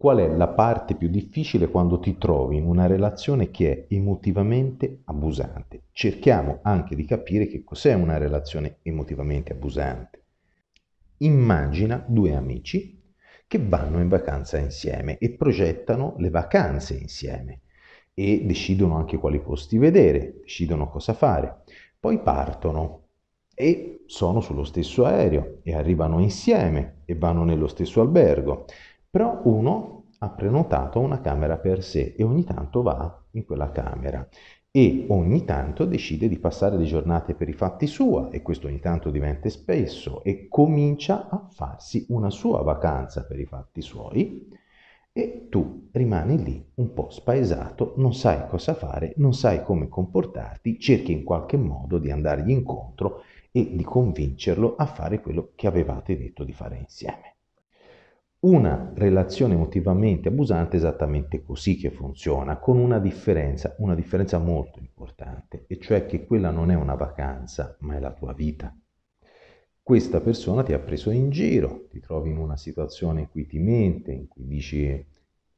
Qual è la parte più difficile quando ti trovi in una relazione che è emotivamente abusante? Cerchiamo anche di capire che cos'è una relazione emotivamente abusante. Immagina due amici che vanno in vacanza insieme e progettano le vacanze insieme e decidono anche quali posti vedere, decidono cosa fare. Poi partono e sono sullo stesso aereo e arrivano insieme e vanno nello stesso albergo però uno ha prenotato una camera per sé e ogni tanto va in quella camera e ogni tanto decide di passare le giornate per i fatti sua e questo ogni tanto diventa spesso e comincia a farsi una sua vacanza per i fatti suoi e tu rimani lì un po' spaesato, non sai cosa fare, non sai come comportarti, cerchi in qualche modo di andargli incontro e di convincerlo a fare quello che avevate detto di fare insieme. Una relazione emotivamente abusante è esattamente così che funziona, con una differenza, una differenza molto importante, e cioè che quella non è una vacanza, ma è la tua vita. Questa persona ti ha preso in giro, ti trovi in una situazione in cui ti mente, in cui dici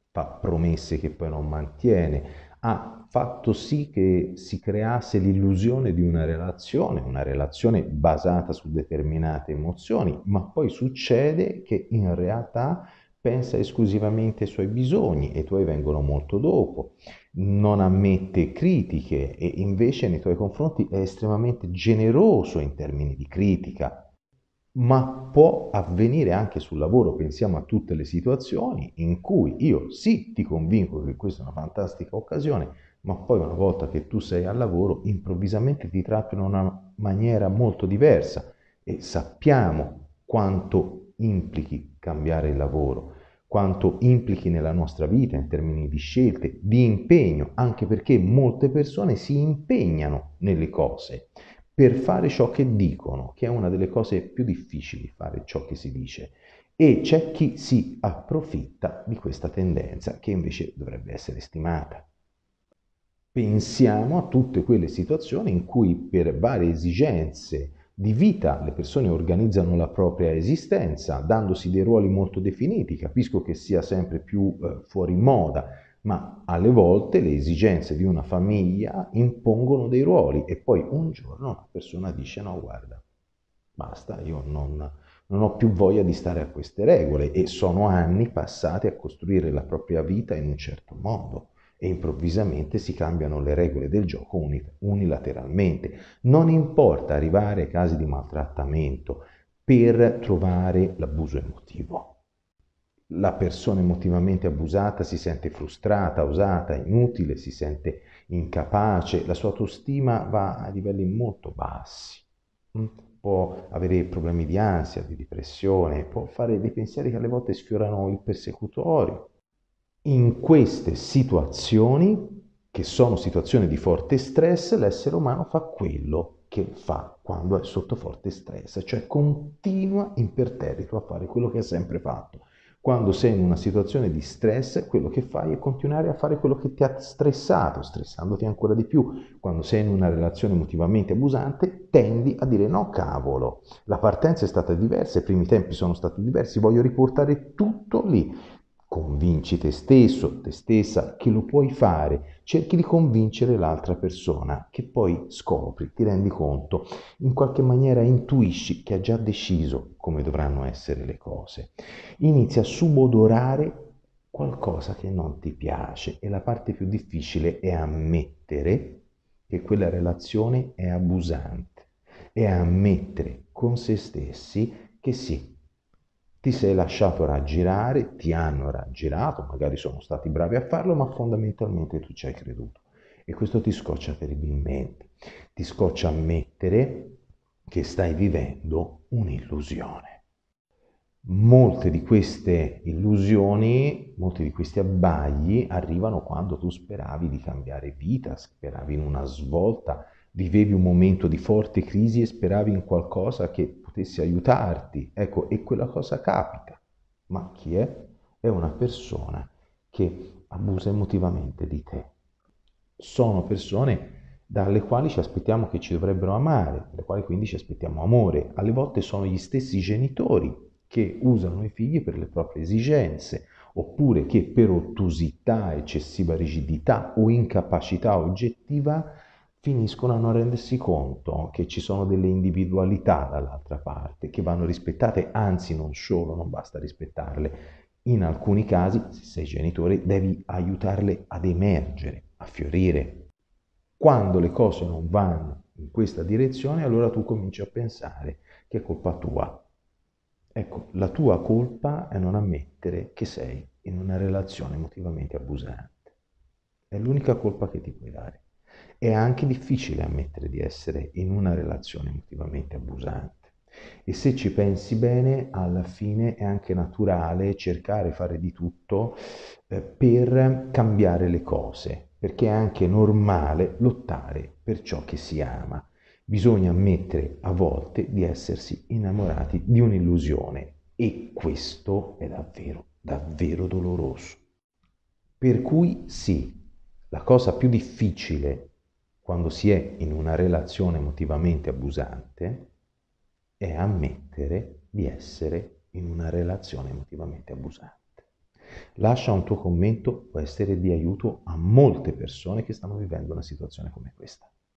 fa promesse che poi non mantiene, ha fatto sì che si creasse l'illusione di una relazione, una relazione basata su determinate emozioni, ma poi succede che in realtà pensa esclusivamente ai suoi bisogni e i tuoi vengono molto dopo, non ammette critiche e invece nei tuoi confronti è estremamente generoso in termini di critica, ma può avvenire anche sul lavoro, pensiamo a tutte le situazioni in cui io sì ti convinco che questa è una fantastica occasione, ma poi una volta che tu sei al lavoro improvvisamente ti trattano in una maniera molto diversa e sappiamo quanto implichi cambiare il lavoro, quanto implichi nella nostra vita in termini di scelte, di impegno, anche perché molte persone si impegnano nelle cose, per fare ciò che dicono, che è una delle cose più difficili, fare ciò che si dice. E c'è chi si approfitta di questa tendenza, che invece dovrebbe essere stimata. Pensiamo a tutte quelle situazioni in cui per varie esigenze di vita le persone organizzano la propria esistenza, dandosi dei ruoli molto definiti, capisco che sia sempre più eh, fuori moda ma alle volte le esigenze di una famiglia impongono dei ruoli e poi un giorno la persona dice no, guarda, basta, io non, non ho più voglia di stare a queste regole e sono anni passati a costruire la propria vita in un certo modo e improvvisamente si cambiano le regole del gioco unilateralmente. Non importa arrivare ai casi di maltrattamento per trovare l'abuso emotivo la persona emotivamente abusata si sente frustrata, usata, inutile, si sente incapace, la sua autostima va a livelli molto bassi, mm? può avere problemi di ansia, di depressione, può fare dei pensieri che alle volte sfiorano il persecutorio. In queste situazioni, che sono situazioni di forte stress, l'essere umano fa quello che fa quando è sotto forte stress, cioè continua imperterrito a fare quello che ha sempre fatto quando sei in una situazione di stress, quello che fai è continuare a fare quello che ti ha stressato, stressandoti ancora di più. Quando sei in una relazione emotivamente abusante, tendi a dire no, cavolo, la partenza è stata diversa, i primi tempi sono stati diversi, voglio riportare tutto lì. Convinci te stesso, te stessa, che lo puoi fare. Cerchi di convincere l'altra persona, che poi scopri, ti rendi conto, in qualche maniera intuisci che ha già deciso come dovranno essere le cose. Inizia a subodorare qualcosa che non ti piace e la parte più difficile è ammettere che quella relazione è abusante, è ammettere con se stessi che sì, ti sei lasciato raggirare, ti hanno raggirato, magari sono stati bravi a farlo, ma fondamentalmente tu ci hai creduto. E questo ti scoccia terribilmente, ti scoccia ammettere che stai vivendo un'illusione. Molte di queste illusioni, molti di questi abbagli arrivano quando tu speravi di cambiare vita, speravi in una svolta, vivevi un momento di forte crisi e speravi in qualcosa che potesse aiutarti, ecco, e quella cosa capita. Ma chi è? È una persona che abusa emotivamente di te. Sono persone dalle quali ci aspettiamo che ci dovrebbero amare, dalle quali quindi ci aspettiamo amore. Alle volte sono gli stessi genitori che usano i figli per le proprie esigenze, oppure che per ottusità, eccessiva rigidità o incapacità oggettiva finiscono a non rendersi conto che ci sono delle individualità dall'altra parte che vanno rispettate, anzi non solo, non basta rispettarle. In alcuni casi, se sei genitore, devi aiutarle ad emergere, a fiorire. Quando le cose non vanno in questa direzione, allora tu cominci a pensare che è colpa tua. Ecco, la tua colpa è non ammettere che sei in una relazione emotivamente abusante. È l'unica colpa che ti puoi dare è anche difficile ammettere di essere in una relazione emotivamente abusante. E se ci pensi bene, alla fine è anche naturale cercare fare di tutto eh, per cambiare le cose, perché è anche normale lottare per ciò che si ama. Bisogna ammettere a volte di essersi innamorati di un'illusione e questo è davvero, davvero doloroso. Per cui sì, la cosa più difficile quando si è in una relazione emotivamente abusante, è ammettere di essere in una relazione emotivamente abusante. Lascia un tuo commento, può essere di aiuto a molte persone che stanno vivendo una situazione come questa.